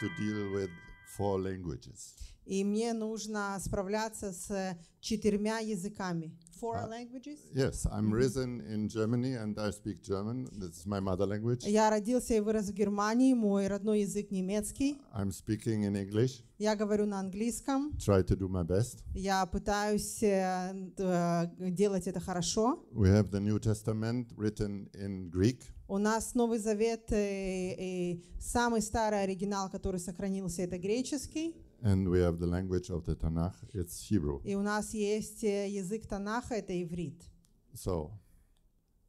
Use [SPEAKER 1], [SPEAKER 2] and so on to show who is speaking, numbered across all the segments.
[SPEAKER 1] to deal with four languages.
[SPEAKER 2] И мне нужно справляться с четырьмя языками. Four uh, languages?
[SPEAKER 1] Yes, I'm risen in Germany and I speak German. This is my mother language.
[SPEAKER 2] Я родился и вырос в Германии. Мой родной язык немецкий.
[SPEAKER 1] I'm speaking in English.
[SPEAKER 2] Я говорю на английском.
[SPEAKER 1] Try to do my best.
[SPEAKER 2] Я пытаюсь э, э, делать это хорошо.
[SPEAKER 1] We have the New Testament written in Greek.
[SPEAKER 2] У нас Новый Завет, и, э, и э, самый старый оригинал, который сохранился, это греческий.
[SPEAKER 1] And we have the language of the Tanakh, it's Hebrew.
[SPEAKER 2] И у нас есть э, язык Танаха, это иврит.
[SPEAKER 1] So,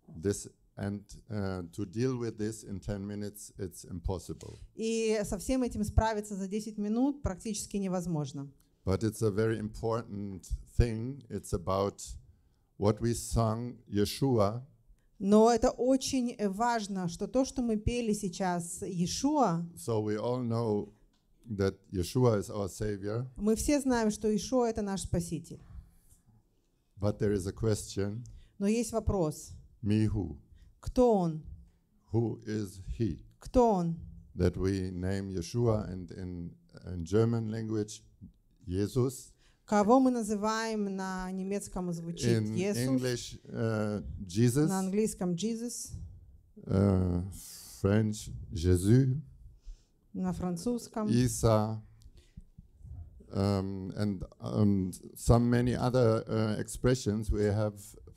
[SPEAKER 1] this And uh, to deal with this in 10 minutes, it's impossible.
[SPEAKER 2] И со всем этим справиться за 10 минут практически невозможно.
[SPEAKER 1] But it's a very important thing. It's about what we sung Yeshua
[SPEAKER 2] но это очень важно, что то, что мы пели сейчас Иешуа,
[SPEAKER 1] so we all know that Yeshua is our savior.
[SPEAKER 2] Мы все знаем, что Иешуа это наш спаситель.
[SPEAKER 1] But there is a question.
[SPEAKER 2] Но есть вопрос. Me who? Кто он?
[SPEAKER 1] Who is he?
[SPEAKER 2] Кто он?
[SPEAKER 1] That we name Yeshua and in, in German language Jesus.
[SPEAKER 2] Кого мы называем на немецком звучит In Иисус?
[SPEAKER 1] English, uh, Jesus. На
[SPEAKER 2] английском Jesus.
[SPEAKER 1] Uh, French, Jésus.
[SPEAKER 2] На французском. Иса.
[SPEAKER 1] Um, and um, some many other uh, expressions we have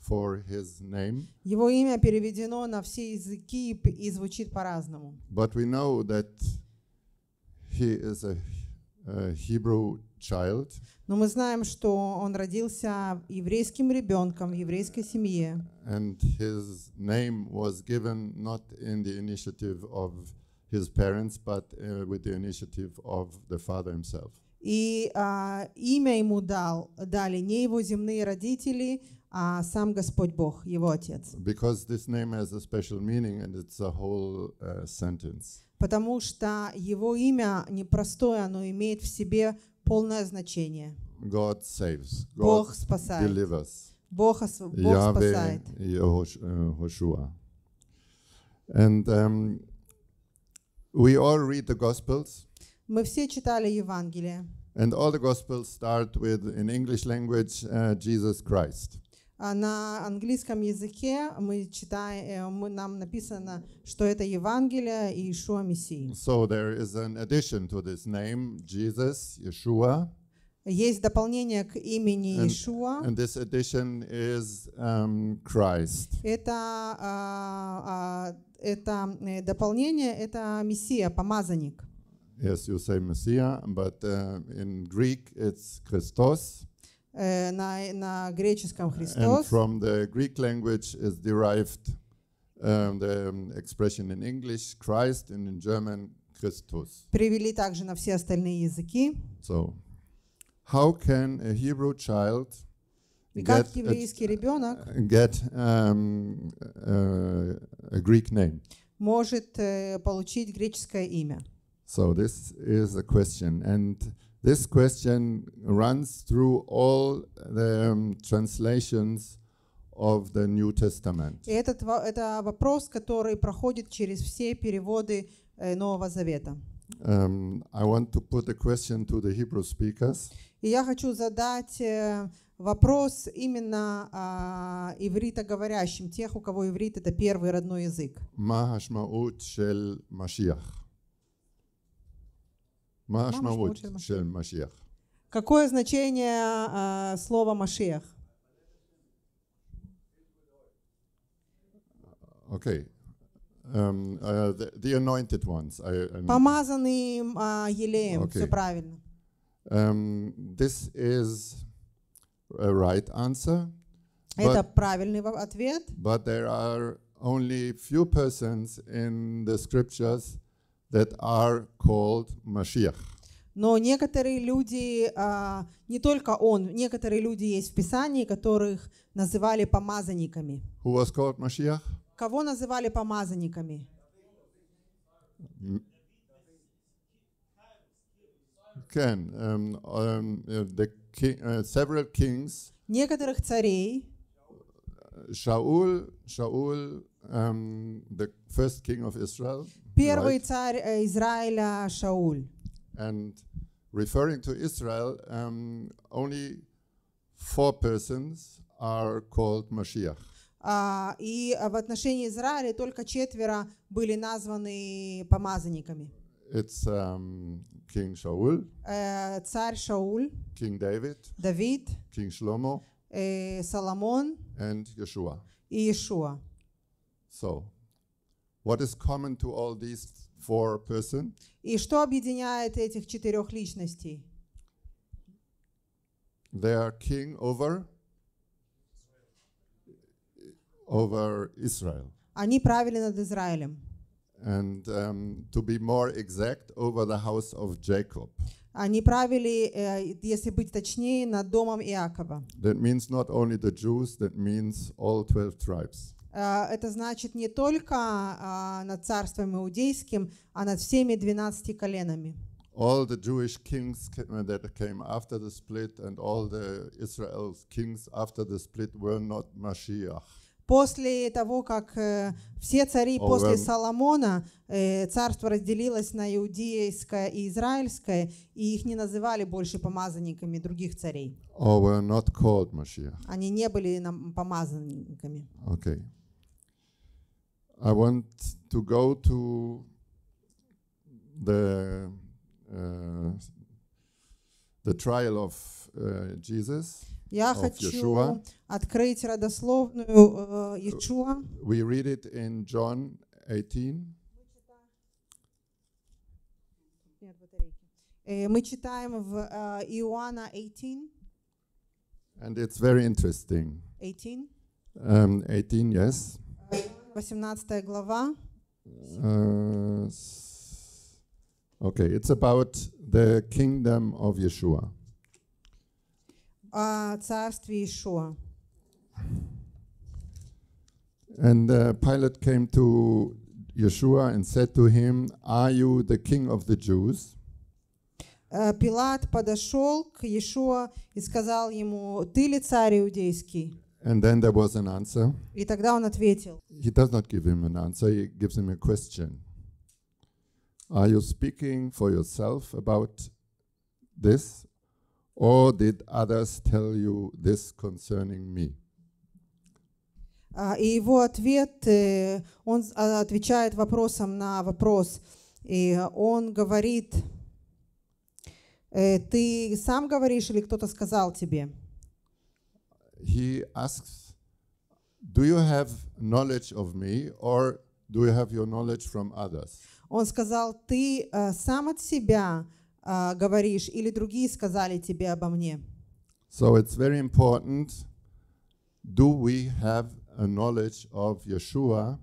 [SPEAKER 1] for his name.
[SPEAKER 2] Его имя переведено на все языки и звучит по-разному.
[SPEAKER 1] But we know that he is a, a Hebrew child.
[SPEAKER 2] Но мы знаем, что он родился еврейским ребенком в еврейской семье.
[SPEAKER 1] And his name was given not in the initiative of his parents, but uh, with the initiative of the father himself.
[SPEAKER 2] И а, имя ему дал, дали не его земные родители, а сам Господь Бог, его отец.
[SPEAKER 1] Because this name has a special meaning and it's a whole uh, sentence.
[SPEAKER 2] Потому что его имя непростое, оно имеет в себе полное значение.
[SPEAKER 1] God saves. God Бог спасает. Delivers. Бог, осв... Бог Yahweh, спасает. Э, and um, we all read the Gospels.
[SPEAKER 2] Мы все читали Евангелие.
[SPEAKER 1] And all the Gospels start with, in English language, uh, Jesus Christ.
[SPEAKER 2] А, на английском языке мы читаем, э, нам написано, что это Евангелие и Иешуа Мессия.
[SPEAKER 1] So there is an addition to this name, Jesus, Yeshua.
[SPEAKER 2] Есть дополнение к имени Иешуа. And,
[SPEAKER 1] and this addition is um, Christ.
[SPEAKER 2] Это, uh, uh, это э, дополнение, это Мессия, помазанник.
[SPEAKER 1] Yes, you say Messiah, but uh, in Greek it's Christos.
[SPEAKER 2] Э, на, на греческом Христос. And
[SPEAKER 1] from the Greek language is derived um, the um, expression in English Christ and in German Christus.
[SPEAKER 2] Привели также на все остальные языки.
[SPEAKER 1] So, how can a Hebrew child get, еврейский a, ребенок get, um, uh, a Greek name?
[SPEAKER 2] может uh, получить греческое имя?
[SPEAKER 1] So this is a question and This question runs through all the um, translations of the New Testament.
[SPEAKER 2] этот это вопрос, который проходит через все переводы э, Нового Завета.
[SPEAKER 1] Um, I want to put a question to the Hebrew speakers.
[SPEAKER 2] И я хочу задать э, вопрос именно э, ивритоговорящим, тех, у кого иврит это первый родной язык.
[SPEAKER 1] Ма шель машиах. Машмавут шель Машиях.
[SPEAKER 2] Какое значение э, слова Машиях?
[SPEAKER 1] Окей. Okay. Um, uh, the, the anointed ones. I, I'm Помазанный uh, елеем. Okay. Все правильно. Um, this is a right answer. Это but,
[SPEAKER 2] правильный ответ.
[SPEAKER 1] But there are only few persons in the scriptures that are called Mashiach.
[SPEAKER 2] Но некоторые люди, а, не только он, некоторые люди есть в Писании, которых называли помазанниками.
[SPEAKER 1] Who was called Mashiach?
[SPEAKER 2] Кого называли помазанниками?
[SPEAKER 1] Can, um, um, uh, the king, uh, several kings,
[SPEAKER 2] некоторых царей,
[SPEAKER 1] Шауль, Шауль, um, the first king of Israel, Первый
[SPEAKER 2] царь э, Израиля Шауль.
[SPEAKER 1] And referring to Israel, um, only four persons are called Mashiach.
[SPEAKER 2] и в отношении Израиля только четверо были названы помазанниками.
[SPEAKER 1] It's um, King Shaul,
[SPEAKER 2] uh, царь
[SPEAKER 1] King David, David. King Shlomo,
[SPEAKER 2] uh,
[SPEAKER 1] and Yeshua.
[SPEAKER 2] Yeshua.
[SPEAKER 1] So, what is common to all these four persons?
[SPEAKER 2] И что объединяет этих четырех личностей?
[SPEAKER 1] They are king over over Israel.
[SPEAKER 2] Они правили над Израилем.
[SPEAKER 1] And um, to be more exact, over the house of Jacob.
[SPEAKER 2] Они правили, э, если быть точнее, над домом Иакова.
[SPEAKER 1] That means not only the Jews, that means all 12 tribes.
[SPEAKER 2] Э, это значит не только а, над царством иудейским, а над всеми 12 коленами.
[SPEAKER 1] All the Jewish kings э, that came after the split and all the Israel's kings after the split were not Mashiach.
[SPEAKER 2] После того, как э, все цари oh, после Соломона, царство разделилось на иудейское и израильское, и их не называли больше помазанниками других царей. Они не были нам помазанниками.
[SPEAKER 1] Okay. I want to go to the uh, the trial of uh, Jesus. Я of хочу Yeshua.
[SPEAKER 2] открыть родословную э, Иешуа. Uh,
[SPEAKER 1] we read it in John 18.
[SPEAKER 2] Э, мы читаем в э, Иоанна 18.
[SPEAKER 1] And it's very interesting. 18. Um, 18, yes.
[SPEAKER 2] 18 глава.
[SPEAKER 1] Uh, okay, it's about the kingdom of Yeshua.
[SPEAKER 2] О Иешуа.
[SPEAKER 1] And uh, Pilate came to Yeshua and said to him, Are you the king of the Jews?
[SPEAKER 2] Э, Пилат подошел к Иешуа и сказал ему, Ты ли царь иудейский?
[SPEAKER 1] And then there was an answer.
[SPEAKER 2] И тогда он ответил.
[SPEAKER 1] He does not give him an answer, he gives him a question. Are you speaking for yourself about this? Or did others tell you this concerning me?
[SPEAKER 2] И его ответ, э, он отвечает вопросом на вопрос. И он говорит, «Э, ты сам говоришь или кто-то сказал тебе?
[SPEAKER 1] he asks, do you have knowledge of me or do you have your knowledge from others?
[SPEAKER 2] Он сказал, ты э, сам от себя э, говоришь или другие сказали тебе обо мне?
[SPEAKER 1] So it's very important, do we have a knowledge of Yeshua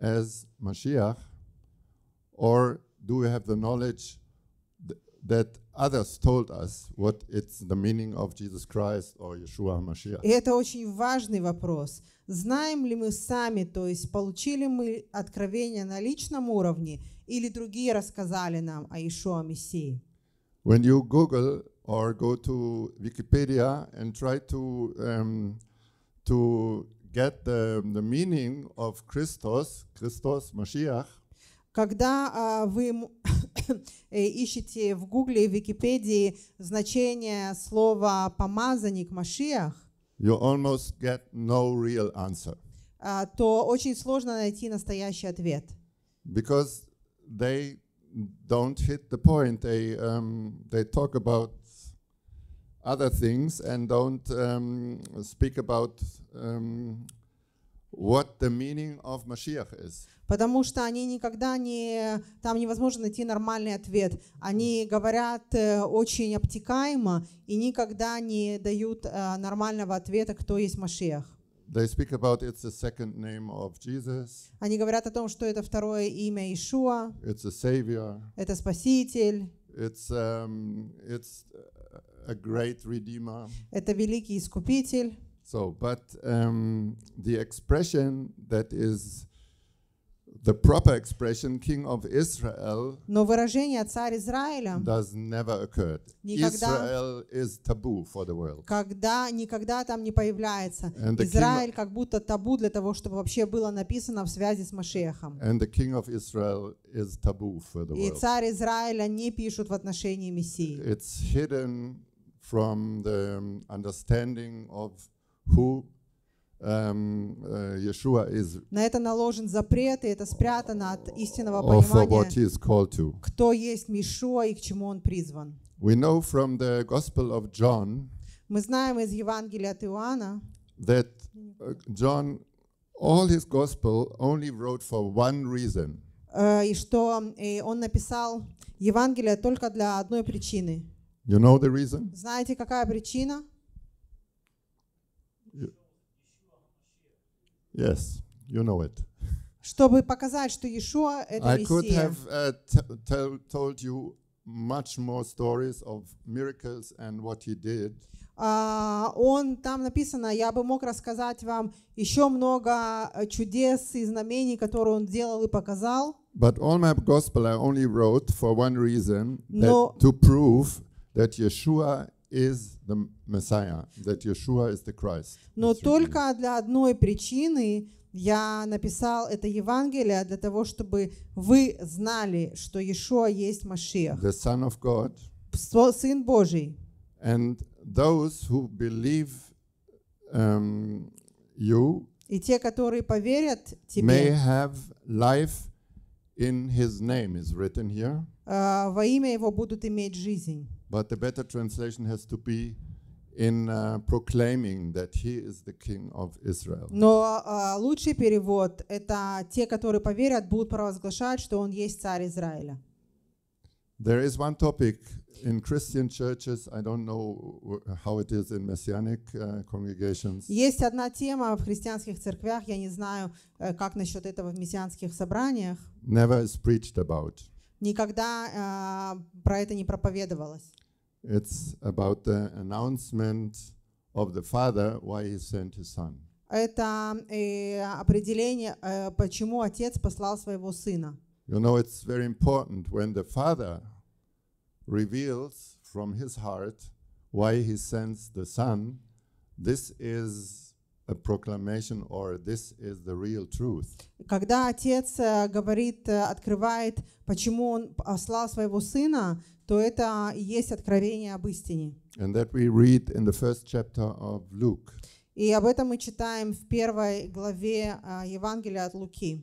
[SPEAKER 1] as Mashiach or do we have the knowledge th that others told us what it's the meaning of Jesus Christ or Yeshua HaMashiach. И
[SPEAKER 2] это очень важный вопрос. Знаем ли мы сами, то есть получили мы откровение на личном уровне или другие рассказали нам о Иешуа Мессии?
[SPEAKER 1] When you Google or go to Wikipedia and try to um, to get the, the meaning of Christos, Christos Mashiach,
[SPEAKER 2] когда uh, вы ищете в Гугле и Википедии значение слова «помазанник», «машиах»,
[SPEAKER 1] you almost get no real answer.
[SPEAKER 2] Uh, то очень сложно найти настоящий ответ.
[SPEAKER 1] Because they don't hit the point. They um, they talk about other things and don't um, speak about um, what the meaning of Mashiach is.
[SPEAKER 2] Потому что они никогда не... Там невозможно найти нормальный ответ. Они говорят э, очень обтекаемо и никогда не дают э, нормального ответа, кто есть Машиах.
[SPEAKER 1] They speak about it's the second name of Jesus.
[SPEAKER 2] Они говорят о том, что это второе имя Ишуа.
[SPEAKER 1] It's a savior.
[SPEAKER 2] Это Спаситель.
[SPEAKER 1] It's, um, it's a great redeemer.
[SPEAKER 2] Это великий Искупитель.
[SPEAKER 1] So, but um, the expression that is the proper expression king of Israel
[SPEAKER 2] Но выражение царь Израиля
[SPEAKER 1] does never occurred. Никогда, Israel is taboo for the world.
[SPEAKER 2] Когда никогда там не появляется. And Израиль как будто табу для того, чтобы вообще было написано в связи с Машехом.
[SPEAKER 1] And the king of Israel is taboo for the world. И царь
[SPEAKER 2] Израиля не пишут в отношении Мессии.
[SPEAKER 1] It's hidden from the understanding of who um, uh, Yeshua is
[SPEAKER 2] на это наложен запрет, и это спрятано от истинного понимания, кто есть Мишуа и к чему он призван.
[SPEAKER 1] We know from the Gospel of John,
[SPEAKER 2] мы знаем из Евангелия от Иоанна,
[SPEAKER 1] that uh, John, all his Gospel only wrote for one reason.
[SPEAKER 2] Э, и что э, он написал Евангелие только для одной причины.
[SPEAKER 1] You know the reason?
[SPEAKER 2] Знаете, какая причина?
[SPEAKER 1] Yes, you know it.
[SPEAKER 2] Чтобы показать, что Иешуа — это I could have
[SPEAKER 1] uh, told you much more stories of miracles and what he did,
[SPEAKER 2] А, он там написано, я бы мог рассказать вам еще много э, чудес и знамений, которые он делал и показал.
[SPEAKER 1] but all my gospel I only wrote for one reason that to prove that Yeshua is the Messiah, that Yeshua is the Christ.
[SPEAKER 2] Но только для одной причины я написал это Евангелие для того, чтобы вы знали, что Иешуа есть Машиах.
[SPEAKER 1] The Son of God. Сын Божий. And those who believe um, you
[SPEAKER 2] и те, которые поверят тебе, may
[SPEAKER 1] have life In his name is written here.
[SPEAKER 2] Uh, во имя его будут иметь жизнь.
[SPEAKER 1] But the better translation has to be in uh, proclaiming that he is the king of Israel.
[SPEAKER 2] Но а, лучший перевод это те, которые поверят, будут провозглашать, что он есть царь Израиля.
[SPEAKER 1] There is one topic in Christian churches, I don't know how it is in messianic uh, congregations. Есть
[SPEAKER 2] одна тема в христианских церквях, я не знаю, э, как насчет этого в мессианских собраниях.
[SPEAKER 1] Never is preached about.
[SPEAKER 2] Никогда э, про это не проповедовалось.
[SPEAKER 1] It's about the announcement of the Father why he sent his son.
[SPEAKER 2] Это э, определение, почему отец послал своего сына.
[SPEAKER 1] You know, it's very important when the father reveals from his heart why he sends the Son, this is a proclamation or this is the real truth.
[SPEAKER 2] Когда отец говорит, открывает, почему он послал своего сына, то это и есть откровение об истине.
[SPEAKER 1] And that we read in the first chapter of Luke.
[SPEAKER 2] И об этом мы читаем в первой главе Евангелия от Луки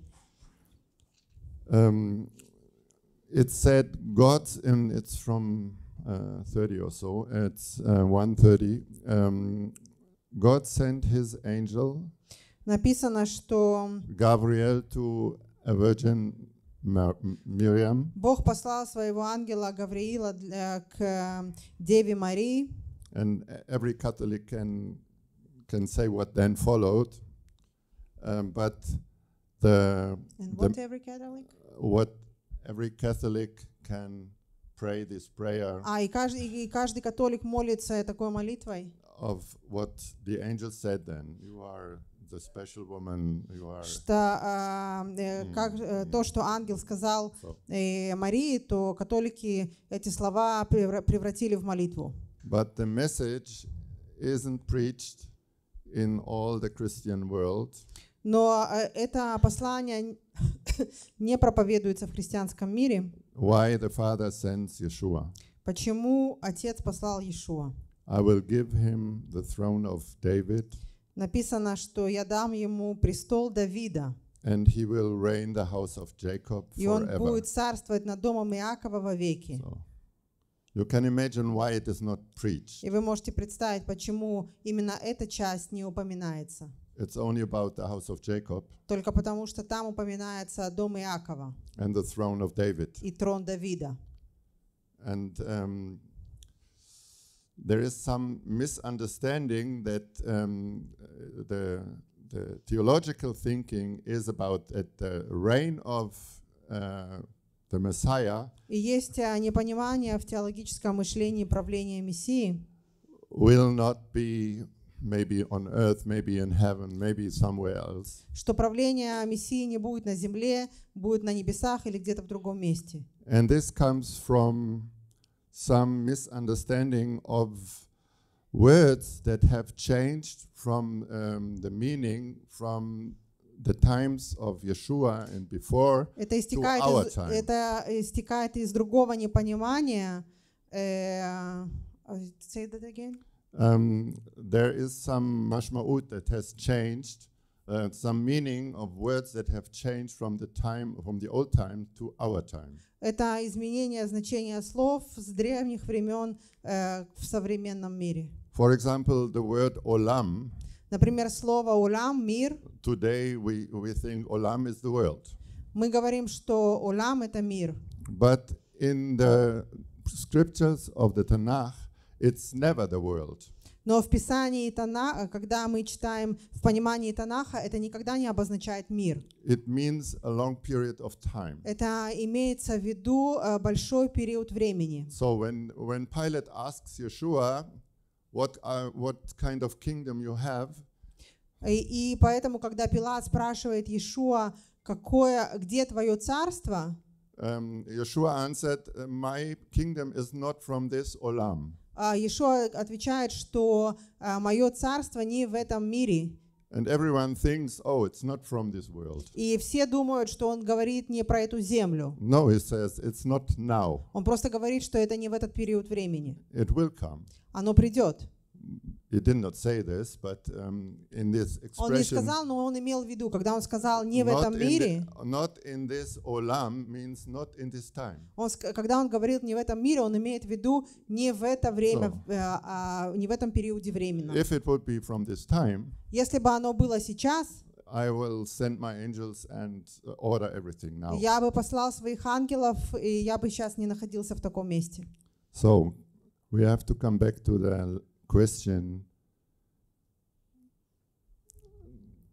[SPEAKER 1] it said God, and it's from uh, 30 or so, it's uh, 130, um, God sent his angel,
[SPEAKER 2] написано, что
[SPEAKER 1] Gabriel, to a virgin Mar Miriam,
[SPEAKER 2] Бог послал своего ангела Гавриила для, к э, Деве Марии.
[SPEAKER 1] And every Catholic can, can say what then followed, um, but the... And what the, every Catholic? What Every Catholic can pray this prayer. А
[SPEAKER 2] и каждый и каждый католик молится такой молитвой.
[SPEAKER 1] Of what the angel said then, you are the special woman, you are. Что э, mm. как э,
[SPEAKER 2] то, mm. что ангел сказал э, Марии, то католики эти слова превратили в молитву.
[SPEAKER 1] But the message isn't preached in all the Christian world.
[SPEAKER 2] Но а, э, это послание не проповедуется в христианском мире.
[SPEAKER 1] Why the Father sends Yeshua.
[SPEAKER 2] Почему Отец послал Иешуа?
[SPEAKER 1] I will give him the throne of David.
[SPEAKER 2] Написано, что я дам ему престол Давида.
[SPEAKER 1] And he will reign the house of Jacob forever. И он будет
[SPEAKER 2] царствовать над домом Иакова вовеки. So,
[SPEAKER 1] you can imagine why it is not preached.
[SPEAKER 2] И вы можете представить, почему именно эта часть не упоминается.
[SPEAKER 1] It's only about the house of Jacob.
[SPEAKER 2] Только потому что там упоминается дом Иакова.
[SPEAKER 1] And the throne of David.
[SPEAKER 2] И трон Давида.
[SPEAKER 1] And um, there is some misunderstanding that um, the, the theological thinking is about the reign of uh, the Messiah.
[SPEAKER 2] И есть э, непонимание в теологическом мышлении правления Мессии. Will
[SPEAKER 1] not be maybe on earth, maybe in heaven, maybe somewhere else.
[SPEAKER 2] Что правление Мессии не будет на земле, будет на небесах или где-то в другом месте.
[SPEAKER 1] And this comes from some misunderstanding of words that have changed from um, the meaning from the times of Yeshua and before это истекает to our из, time.
[SPEAKER 2] Это истекает из другого непонимания. Uh, say that again
[SPEAKER 1] um, there is some mashma'ut that has changed, uh, some meaning of words that have changed from the time, from the old time to our time.
[SPEAKER 2] Это изменение значения слов с древних времен э, в современном мире.
[SPEAKER 1] For example, the word olam.
[SPEAKER 2] Например, слово олам мир.
[SPEAKER 1] Today we we think olam is the world.
[SPEAKER 2] Мы говорим, что олам это мир.
[SPEAKER 1] But in the scriptures of the Tanakh It's never the world.
[SPEAKER 2] Но в Писании Танаха, э, когда мы читаем в понимании Танаха, это никогда не обозначает мир.
[SPEAKER 1] It means a long period of time.
[SPEAKER 2] Это имеется в виду э, большой период времени.
[SPEAKER 1] So when, when Pilate asks Yeshua, what, uh, what kind of kingdom you have,
[SPEAKER 2] и, и поэтому, когда Пилат спрашивает Иешуа, какое, где твое царство?
[SPEAKER 1] Um, эм, Yeshua answered, э, my kingdom is not from this olam.
[SPEAKER 2] А, Иешуа отвечает, что а, мое царство не в этом мире.
[SPEAKER 1] And everyone thinks, oh, it's not from this world.
[SPEAKER 2] И все думают, что он говорит не про эту землю.
[SPEAKER 1] No, he says it's not now.
[SPEAKER 2] Он просто говорит, что это не в этот период времени.
[SPEAKER 1] It will come.
[SPEAKER 2] Оно придет.
[SPEAKER 1] He did not say this, but um, in this он не сказал,
[SPEAKER 2] но он имел в виду, когда он сказал не в этом мире.
[SPEAKER 1] not in this olam means not in this time.
[SPEAKER 2] когда он говорил не в этом мире, он имеет в виду не в это время, so, а, а, не в этом периоде времени. If
[SPEAKER 1] it would be from this time,
[SPEAKER 2] если бы оно было сейчас,
[SPEAKER 1] I will send my angels and order everything now. Я бы
[SPEAKER 2] послал своих ангелов, и я бы сейчас не находился в таком месте.
[SPEAKER 1] So we have to come back to the question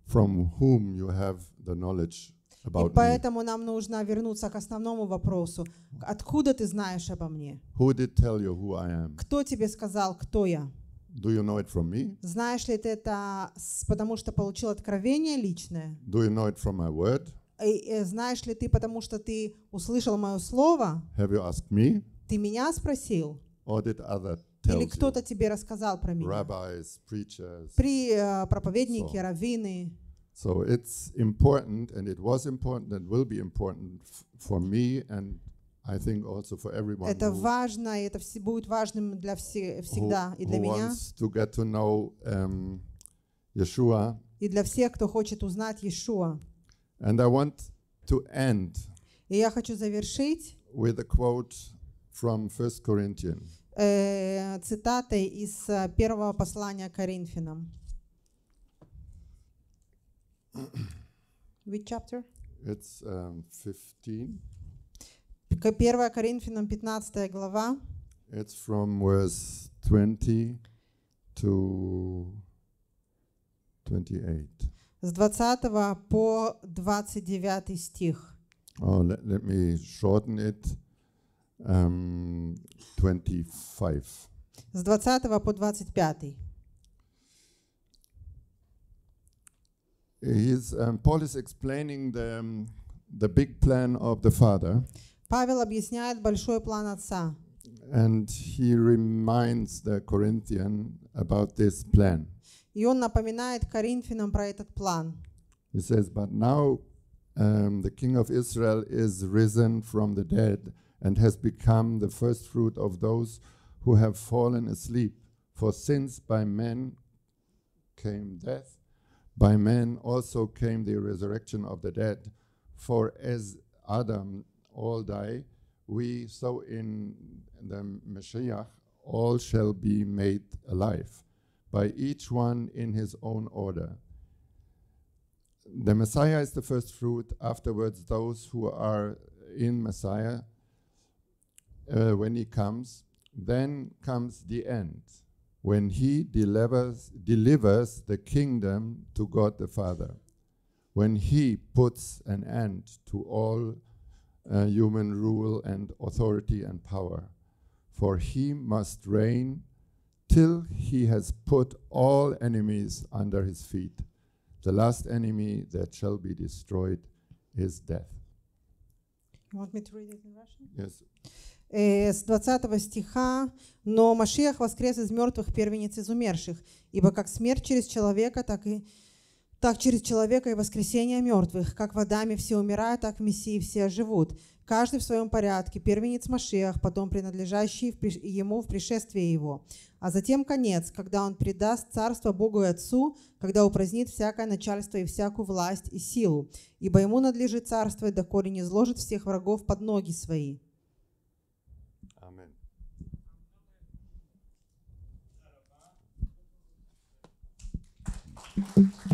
[SPEAKER 1] from whom you have the knowledge about И поэтому
[SPEAKER 2] me. нам нужно вернуться к основному вопросу. Откуда ты знаешь обо мне?
[SPEAKER 1] Who did tell you who I am?
[SPEAKER 2] Кто тебе сказал, кто я?
[SPEAKER 1] Do you know it from me?
[SPEAKER 2] Знаешь ли ты это, потому что получил откровение личное?
[SPEAKER 1] Do you know it from my word?
[SPEAKER 2] И, э, знаешь ли ты, потому что ты услышал мое слово?
[SPEAKER 1] Have you asked me?
[SPEAKER 2] Ты меня спросил?
[SPEAKER 1] Or did other Или кто-то
[SPEAKER 2] тебе рассказал про меня.
[SPEAKER 1] Rabbis, preachers. При uh, проповедники, so. раввины. So it's important, and it was important, and will be important for me, and I think also for everyone. Это
[SPEAKER 2] важно, и это будет важным для все всегда и для меня. Who wants
[SPEAKER 1] to get to know um, Yeshua.
[SPEAKER 2] И для всех, кто хочет узнать Иешуа.
[SPEAKER 1] And I want to end.
[SPEAKER 2] И я хочу завершить.
[SPEAKER 1] With a quote from First Corinthians.
[SPEAKER 2] э, цитатой из э, первого послания Коринфянам. Which chapter?
[SPEAKER 1] It's um, 15.
[SPEAKER 2] Первая Коринфянам 15 глава.
[SPEAKER 1] It's from verse 20 to 28.
[SPEAKER 2] С 20 по 29 стих.
[SPEAKER 1] Oh, let, let me shorten it. Um, 25.
[SPEAKER 2] С 20 по 25.
[SPEAKER 1] He's, um, Paul is explaining the, um, the big plan of the Father.
[SPEAKER 2] Павел объясняет большой план Отца.
[SPEAKER 1] And he reminds the Corinthian about this plan.
[SPEAKER 2] И он напоминает Коринфянам про этот план.
[SPEAKER 1] He says, but now um, the king of Israel is risen from the dead and has become the first fruit of those who have fallen asleep. For since by men came death, by men also came the resurrection of the dead. For as Adam all die, we so in the Messiah all shall be made alive, by each one in his own order. The Messiah is the first fruit, afterwards, those who are in Messiah uh, when he comes, then comes the end, when he delivers, delivers the kingdom to God the Father, when he puts an end to all uh, human rule and authority and power. For he must reign till he has put all enemies under his feet. The last enemy that shall be destroyed is death.
[SPEAKER 2] You want me to read it in Russian? Yes. Э, с 20 стиха, но Машиах воскрес из мертвых первенец из умерших, ибо как смерть через человека, так и так через человека и воскресение мертвых, как в Адаме все умирают, так в Мессии все живут. Каждый в своем порядке, первенец Машиах, потом принадлежащий ему в пришествии его. А затем конец, когда он предаст царство Богу и Отцу, когда упразднит всякое начальство и всякую власть и силу, ибо ему надлежит царство, и доколе не изложит всех врагов под ноги свои».
[SPEAKER 1] Thank you.